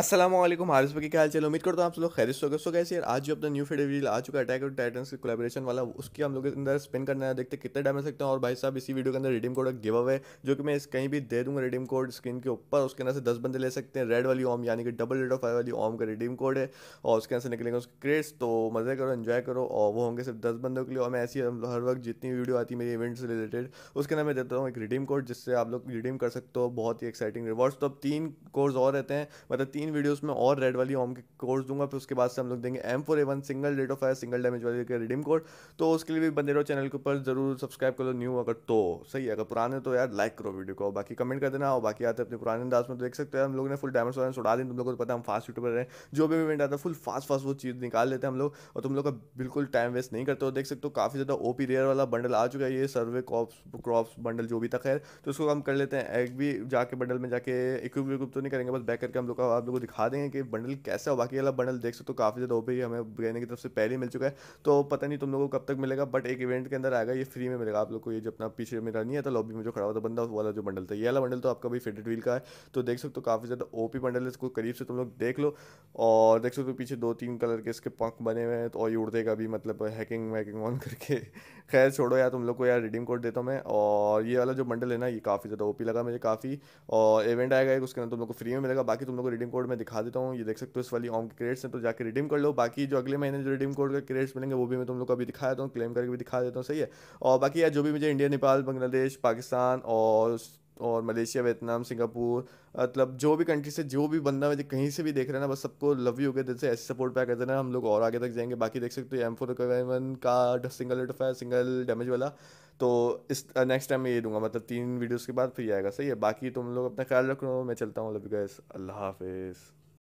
असलम हारिस भाई क्या हाल चलो उम्मीद करता हूँ आप लोग खैर सो गए सो कैसे यार आज जो अपना न्यू फीड वीडियो आ चुका है अटैक और टाइटन के कोलेबरेशन वाला उसकी हम लोग के अंदर स्पिन करना है देखते कितने टाइम सकते हैं और भाई साहब इसी वीडियो के अंदर रिडीम कोड गिव अवे जो कि मैं इस कहीं भी दे दूँगा रिडीम कोड स्क्रीन के ऊपर उसके अंदर से दस बंदे ले सकते हैं रेड वाली ओम यानी कि डबल रेड ऑफ फाइव वाली ओम का रिडीम कोड है और उसके अंदर से निकलेंगे उसके क्रेज तो मज़े करो इन्जॉय करो और वो होंगे सिर्फ दस बंदों के लिए और मैं ऐसी हर वक्त जितनी वीडियो आती है मेरी इवेंट से रिलेटेड उसके अंदर मैं देता हूँ एक रिडीम कोड जिससे आप लोग रिडीम कर सकते हो बहुत ही एक्साइटिंग रिवॉर्ड्स तो अब तीन कोर्स और रहते हैं मतलब तीन अपकमिंग वीडियोस में और रेड वाली होम के कोड्स दूंगा फिर उसके बाद से हम लोग देंगे M four A one single rate of fire single damage वाले के रिडीम कोड तो उसके लिए भी बने रहो चैनल के ऊपर जरूर सब्सक्राइब करो न्यू अगर तो सही है अगर पुराने तो यार लाइक करो वीडियो को बाकी कमेंट कर देना और बाकी आते अपने पुराने अंदाज में तो देख सकते हैं हम लोग ने फुल डैमेज वाले उड़ा दें तुम लोगों को तो पता हम फास्ट यूट्यूबर रहे जो भी इवेंट आता है फुल फास्ट फास्ट वो चीज़ निकाल लेते हैं हम लोग और तुम लोग का बिल्कुल टाइम वेस्ट नहीं करते हो देख सकते हो काफ़ी ज़्यादा ओपी रेयर वाला बंडल आ चुका है ये सर्वे क्रॉप्स क्रॉप्स बंडल जो भी तक है तो उसको हम कर लेते हैं एग भी जाके बंडल में जाके इक्विप विक्विप तो नहीं करेंगे बस बैक करके हम लोग का आप लोग दिखा देंगे कि बंडल कैसा हो बाकी वाला बंडल देख सकते हो तो काफ़ी ज़्यादा ओपी हमें ब्रेने की तरफ से पहले मिल चुका है तो पता नहीं तुम लोगों को कब तक मिलेगा बट एक इवेंट के अंदर आएगा ये फ्री में मिलेगा आप लोग को ये जो अपना पीछे मेरा नहीं आता लॉबी में जो खड़ा हुआ था बंदा वाला जो बंडल था ये वाला बंडल तो आपका भी फेडेड व्हील का है तो देख सकते हो काफ़ी ज़्यादा ओपी बंडल है इसको करीब से तुम लोग देख लो और देख सकते हो पीछे दो तीन कलर के इसके पंख बने हुए हैं तो और उड़ते का भी मतलब हैकिंग वैकिंग ऑन करके खैर छोड़ो यार तुम लोग को यार रिडीम कोड देता हूँ मैं और ये वाला जो बंडल है ना ये काफ़ी ज़्यादा ओपी लगा मुझे काफ़ी और इवेंट आएगा एक उसके अंदर तुम लोग को फ्री में मिलेगा बाकी तुम लोग को रिडीम कोड कोड मैं दिखा देता हूँ ये देख सकते हो इस वाली ऑम के क्रेड्स हैं तो जाकर रिडीम कर लो बाकी जो अगले महीने जो रिडीम कोड का क्रेड्स मिलेंगे वो भी मैं तुम लोग को अभी दिखा देता हूँ क्लेम करके भी दिखा देता हूँ सही है और बाकी यार जो भी मुझे इंडिया नेपाल बांग्लादेश पाकिस्तान और और मलेशिया वियतनाम सिंगापुर मतलब जो भी कंट्री से जो भी बंदा मुझे कहीं से भी देख रहा है ना बस सबको लव यू के दिल से ऐसे सपोर्ट पैक कर देना हम लोग और आगे तक जाएंगे बाकी देख सकते हो एम फोर वन का सिंगल हिट सिंगल डैमेज वाला तो इस नेक्स्ट टाइम मैं ये दूंगा मतलब तीन वीडियोस के बाद फिर आएगा सही है बाकी तुम लोग अपना ख्याल रख लो मैं चलता हूँ लव यू गैस अल्लाह हाफिज़